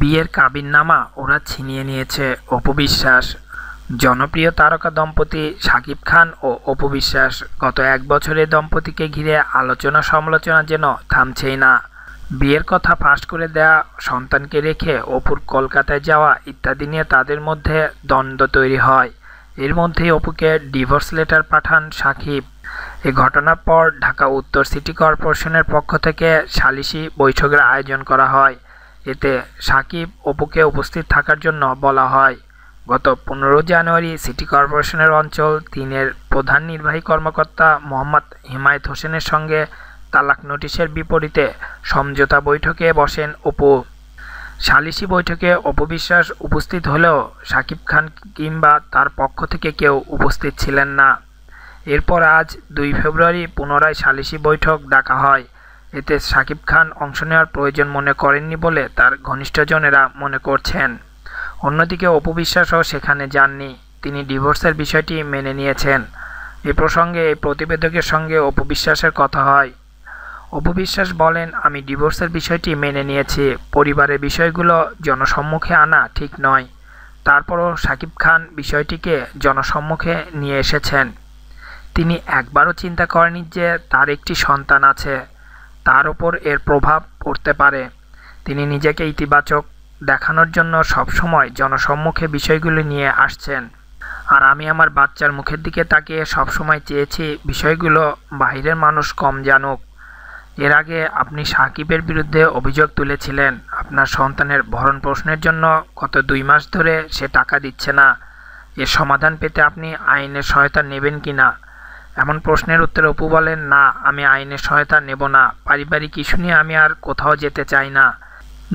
বিয়ের কাবিননামা ওরা ছিনিয়ে নিয়েছে অপু বিশ্বাস জনপ্রিয় তারকা দম্পতি শাকিব খান ও অপু বিশ্বাস গত এক বছরে দম্পতিকে ঘিরে আলোচনা সমালোচনা যেন থামছেই না বিয়ের কথা ফাঁস করে দেয়া সন্তানকে রেখে অপুর কলকাতায় যাওয়া ইত্যাদি নিয়ে তাদের মধ্যে দ্বন্দ্ব তৈরি হয় এর মধ্যেই অপুকে ডিভোর্স লেটার পাঠান সাকিব এ ঘটনার পর ঢাকা উত্তর সিটি কর্পোরেশনের পক্ষ থেকে সালিশি বৈঠকের আয়োজন করা হয় এতে সাকিব অপুকে উপস্থিত থাকার জন্য বলা হয় গত পনেরো জানুয়ারি সিটি কর্পোরেশনের অঞ্চল তিনের প্রধান নির্বাহী কর্মকর্তা মোহাম্মদ হিমায়ত হোসেনের সঙ্গে তালাক নোটিশের বিপরীতে সমঝোতা বৈঠকে বসেন অপু সালিসি বৈঠকে অপবিশ্বাস উপস্থিত হলেও সাকিব খান কিংবা তার পক্ষ থেকে কেউ উপস্থিত ছিলেন না এরপর আজ দুই ফেব্রুয়ারি পুনরায় সালিসি বৈঠক ডাকা হয় এতে সাকিব খান অংশ নেওয়ার প্রয়োজন মনে করেননি বলে তার ঘনিষ্ঠজনেরা মনে করছেন অন্যদিকে অপবিশ্বাসও সেখানে যাননি তিনি ডিভোর্সের বিষয়টি মেনে নিয়েছেন এ প্রসঙ্গে এই প্রতিবেদকের সঙ্গে অপবিশ্বাসের কথা হয় অপবিশ্বাস বলেন আমি ডিভোর্সের বিষয়টি মেনে নিয়েছি পরিবারের বিষয়গুলো জনসম্মুখে আনা ঠিক নয় তারপরও সাকিব খান বিষয়টিকে জনসম্মুখে নিয়ে এসেছেন তিনি একবারও চিন্তা করেনি যে তার একটি সন্তান আছে তার উপর এর প্রভাব পড়তে পারে তিনি নিজেকে ইতিবাচক দেখানোর জন্য সবসময় জনসম্মুখে বিষয়গুলি নিয়ে আসছেন আর আমি আমার বাচ্চার মুখের দিকে তাকিয়ে সবসময় চেয়েছি বিষয়গুলো বাহিরের মানুষ কম জানুক এর আগে আপনি সাকিবের বিরুদ্ধে অভিযোগ তুলেছিলেন আপনার সন্তানের ভরণ প্রশ্নের জন্য গত দুই মাস ধরে সে টাকা দিচ্ছে না এর সমাধান পেতে আপনি আইনের সহায়তা নেবেন কি না এমন প্রশ্নের উত্তরে অপু বলেন না আমি আইনের সহায়তা নেব না পারিবারিক ইস্যু নিয়ে আমি আর কোথাও যেতে চাই না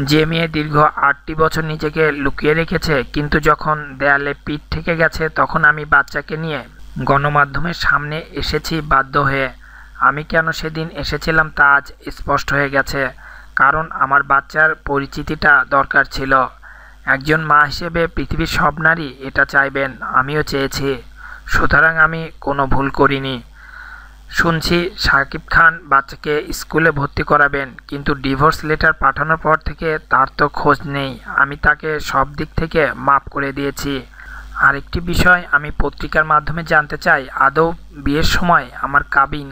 যে মেয়ে দীর্ঘ আটটি বছর নিজেকে লুকিয়ে রেখেছে কিন্তু যখন দেয়ালে পিঠ থেকে গেছে তখন আমি বাচ্চাকে নিয়ে গণমাধ্যমের সামনে এসেছি বাধ্য হয়ে আমি কেন সেদিন এসেছিলাম তা আজ স্পষ্ট হয়ে গেছে কারণ আমার বাচ্চার পরিচিতিটা দরকার ছিল একজন মা হিসেবে পৃথিবীর সব নারী এটা চাইবেন আমিও চেয়েছি সুতরাং আমি কোনো ভুল করিনি শুনছি সাকিব খান বাচ্চাকে স্কুলে ভর্তি করাবেন কিন্তু ডিভোর্স লেটার পাঠানোর পর থেকে তার তো খোঁজ নেই আমি তাকে সব দিক থেকে মাফ করে দিয়েছি আরেকটি বিষয় আমি পত্রিকার মাধ্যমে জানতে চাই আদৌ বিয়ের সময় আমার কাবিন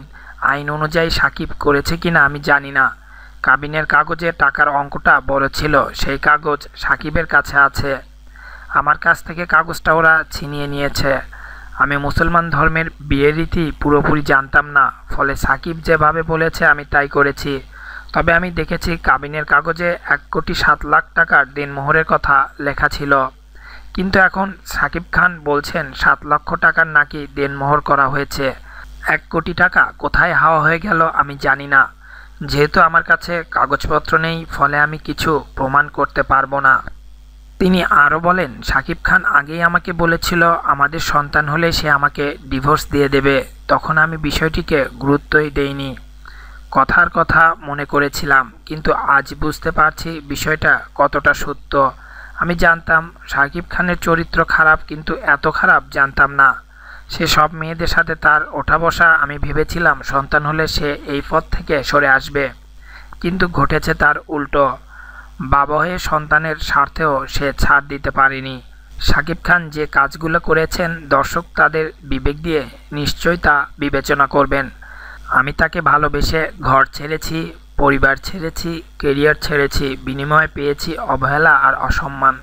আইন অনুযায়ী সাকিব করেছে কিনা আমি জানি না কাবিনের কাগজে টাকার অঙ্কটা বড় ছিল সেই কাগজ সাকিবের কাছে আছে আমার কাছ থেকে কাগজটা ওরা ছিনিয়ে নিয়েছে আমি মুসলমান ধর্মের বিয়ের রীতি পুরোপুরি জানতাম না ফলে সাকিব যেভাবে বলেছে আমি তাই করেছি তবে আমি দেখেছি কাবিনের কাগজে এক কোটি সাত লাখ টাকার দিনমোহরের কথা লেখা ছিল কিন্তু এখন সাকিব খান বলছেন সাত লক্ষ টাকার নাকি দেনমোহর করা হয়েছে এক কোটি টাকা কোথায় হাওয়া হয়ে গেল আমি জানি না যেহেতু আমার কাছে কাগজপত্র নেই ফলে আমি কিছু প্রমাণ করতে পারবো না তিনি আরও বলেন শাকিব খান আগেই আমাকে বলেছিল আমাদের সন্তান হলে সে আমাকে ডিভোর্স দিয়ে দেবে তখন আমি বিষয়টিকে গুরুত্বই দেইনি কথার কথা মনে করেছিলাম কিন্তু আজ বুঝতে পারছি বিষয়টা কতটা সত্য আমি জানতাম শাকিব খানের চরিত্র খারাপ কিন্তু এত খারাপ জানতাম না সে সব মেয়েদের সাথে তার ওঠা বসা আমি ভেবেছিলাম সন্তান হলে সে এই পথ থেকে সরে আসবে কিন্তু ঘটেছে তার উল্টো বাবহে সন্তানের স্বার্থেও সে ছাড় দিতে পারেনি শাকিব খান যে কাজগুলো করেছেন দর্শক তাদের বিবেক দিয়ে নিশ্চয়ই তা বিবেচনা করবেন আমি তাকে ভালোবেসে ঘর ছেড়েছি পরিবার ছেড়েছি কেরিয়ার ছেড়েছি বিনিময়ে পেয়েছি অবহেলা আর অসম্মান